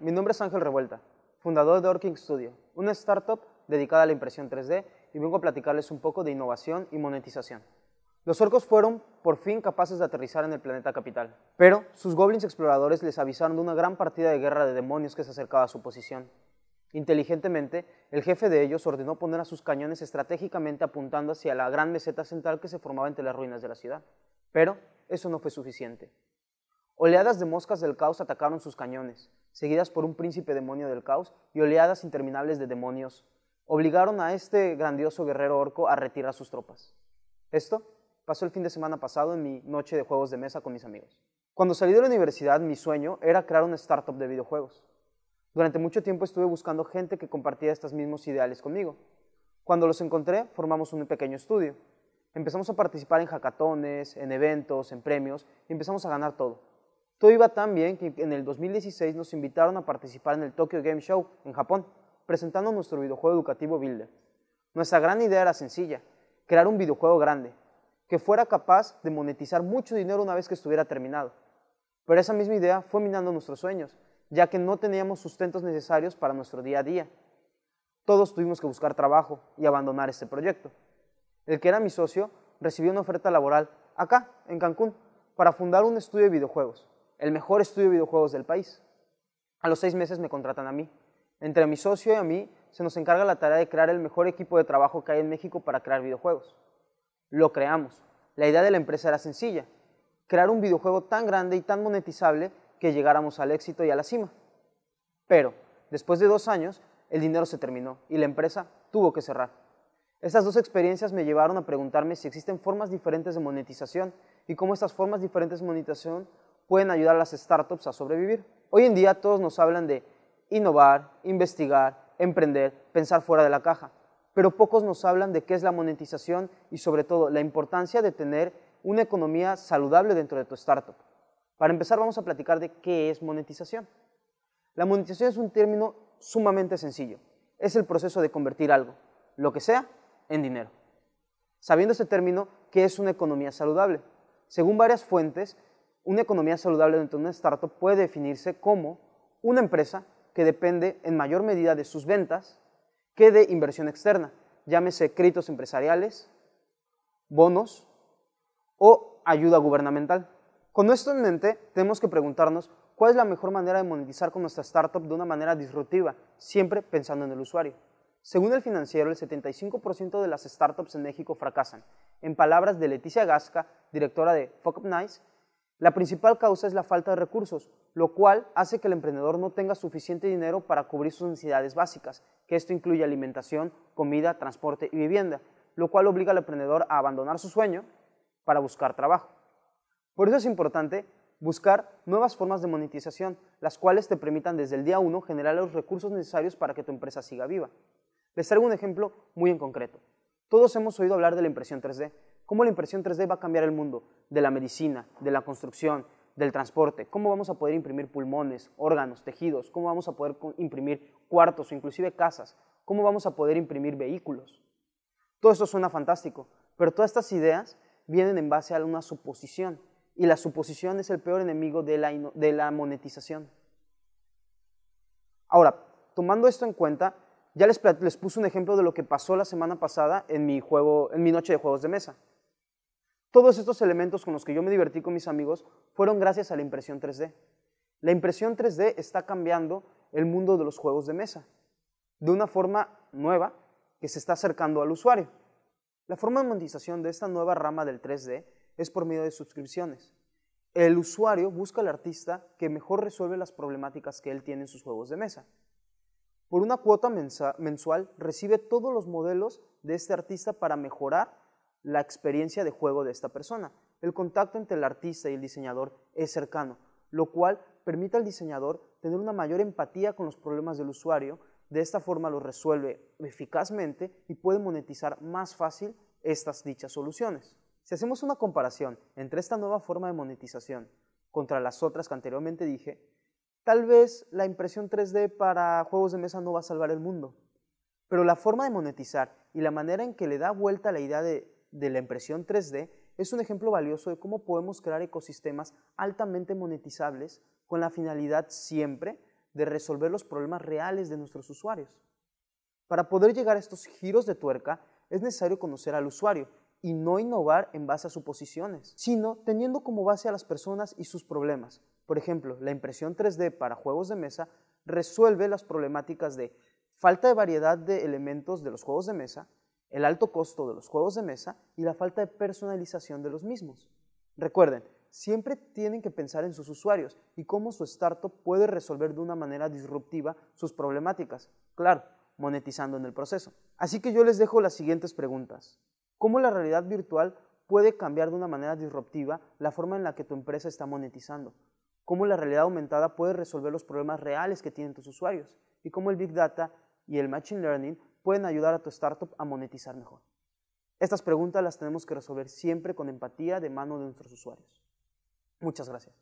mi nombre es Ángel Revuelta, fundador de Orking Studio, una startup dedicada a la impresión 3D y vengo a platicarles un poco de innovación y monetización. Los orcos fueron por fin capaces de aterrizar en el planeta capital, pero sus goblins exploradores les avisaron de una gran partida de guerra de demonios que se acercaba a su posición. Inteligentemente, el jefe de ellos ordenó poner a sus cañones estratégicamente apuntando hacia la gran meseta central que se formaba entre las ruinas de la ciudad. Pero eso no fue suficiente. Oleadas de moscas del caos atacaron sus cañones, seguidas por un príncipe demonio del caos y oleadas interminables de demonios. Obligaron a este grandioso guerrero orco a retirar sus tropas. Esto pasó el fin de semana pasado en mi noche de juegos de mesa con mis amigos. Cuando salí de la universidad, mi sueño era crear una startup de videojuegos. Durante mucho tiempo estuve buscando gente que compartía estos mismos ideales conmigo. Cuando los encontré, formamos un pequeño estudio. Empezamos a participar en hackatones, en eventos, en premios y empezamos a ganar todo todo iba tan bien que en el 2016 nos invitaron a participar en el Tokyo Game Show en Japón, presentando nuestro videojuego educativo Builder. Nuestra gran idea era sencilla, crear un videojuego grande, que fuera capaz de monetizar mucho dinero una vez que estuviera terminado. Pero esa misma idea fue minando nuestros sueños, ya que no teníamos sustentos necesarios para nuestro día a día. Todos tuvimos que buscar trabajo y abandonar este proyecto. El que era mi socio recibió una oferta laboral acá, en Cancún, para fundar un estudio de videojuegos el mejor estudio de videojuegos del país. A los seis meses me contratan a mí. Entre mi socio y a mí se nos encarga la tarea de crear el mejor equipo de trabajo que hay en México para crear videojuegos. Lo creamos. La idea de la empresa era sencilla, crear un videojuego tan grande y tan monetizable que llegáramos al éxito y a la cima. Pero, después de dos años, el dinero se terminó y la empresa tuvo que cerrar. Estas dos experiencias me llevaron a preguntarme si existen formas diferentes de monetización y cómo estas formas diferentes de monetización pueden ayudar a las startups a sobrevivir. Hoy en día todos nos hablan de innovar, investigar, emprender, pensar fuera de la caja, pero pocos nos hablan de qué es la monetización y sobre todo la importancia de tener una economía saludable dentro de tu startup. Para empezar vamos a platicar de qué es monetización. La monetización es un término sumamente sencillo. Es el proceso de convertir algo, lo que sea, en dinero. Sabiendo este término, ¿qué es una economía saludable? Según varias fuentes, una economía saludable dentro de una startup puede definirse como una empresa que depende en mayor medida de sus ventas que de inversión externa, llámese créditos empresariales, bonos o ayuda gubernamental. Con esto en mente, tenemos que preguntarnos cuál es la mejor manera de monetizar con nuestra startup de una manera disruptiva, siempre pensando en el usuario. Según el financiero, el 75% de las startups en México fracasan. En palabras de Leticia Gasca, directora de Fuck Nice, la principal causa es la falta de recursos, lo cual hace que el emprendedor no tenga suficiente dinero para cubrir sus necesidades básicas, que esto incluye alimentación, comida, transporte y vivienda, lo cual obliga al emprendedor a abandonar su sueño para buscar trabajo. Por eso es importante buscar nuevas formas de monetización, las cuales te permitan desde el día 1 generar los recursos necesarios para que tu empresa siga viva. Les traigo un ejemplo muy en concreto. Todos hemos oído hablar de la impresión 3D, ¿Cómo la impresión 3D va a cambiar el mundo de la medicina, de la construcción, del transporte? ¿Cómo vamos a poder imprimir pulmones, órganos, tejidos? ¿Cómo vamos a poder imprimir cuartos o inclusive casas? ¿Cómo vamos a poder imprimir vehículos? Todo esto suena fantástico, pero todas estas ideas vienen en base a una suposición y la suposición es el peor enemigo de la, monetización. Ahora, tomando esto en cuenta, ya les, puse un ejemplo de lo que pasó la semana pasada en en mi noche de juegos de mesa. Todos estos elementos con los que yo me divertí con mis amigos fueron gracias a la impresión 3D. La impresión 3D está cambiando el mundo de los juegos de mesa de una forma nueva que se está acercando al usuario. La forma de monetización de esta nueva rama del 3D es por medio de suscripciones. El usuario busca al artista que mejor resuelve las problemáticas que él tiene en sus juegos de mesa. Por una cuota mensual recibe todos los modelos de este artista para mejorar la experiencia de juego de esta persona. El contacto entre el artista y el diseñador es cercano, lo cual permite al diseñador tener una mayor empatía con los problemas del usuario, de esta forma lo resuelve eficazmente y puede monetizar más fácil estas dichas soluciones. Si hacemos una comparación entre esta nueva forma de monetización contra las otras que anteriormente dije, tal vez la impresión 3D para juegos de mesa no va a salvar el mundo, pero la forma de monetizar y la manera en que le da vuelta la idea de de la impresión 3D es un ejemplo valioso de cómo podemos crear ecosistemas altamente monetizables con la finalidad siempre de resolver los problemas reales de nuestros usuarios. Para poder llegar a estos giros de tuerca es necesario conocer al usuario y no innovar en base a suposiciones, sino teniendo como base a las personas y sus problemas. Por ejemplo, la impresión 3D para juegos de mesa resuelve las problemáticas de falta de variedad de elementos de los juegos de mesa, el alto costo de los juegos de mesa y la falta de personalización de los mismos. Recuerden, siempre tienen que pensar en sus usuarios y cómo su startup puede resolver de una manera disruptiva sus problemáticas, claro, monetizando en el proceso. Así que yo les dejo las siguientes preguntas. ¿Cómo la realidad virtual puede cambiar de una manera disruptiva la forma en la que tu empresa está monetizando? ¿Cómo la realidad aumentada puede resolver los problemas reales que tienen tus usuarios? ¿Y cómo el Big Data y el Machine Learning pueden ayudar a tu startup a monetizar mejor? Estas preguntas las tenemos que resolver siempre con empatía de mano de nuestros usuarios. Muchas gracias.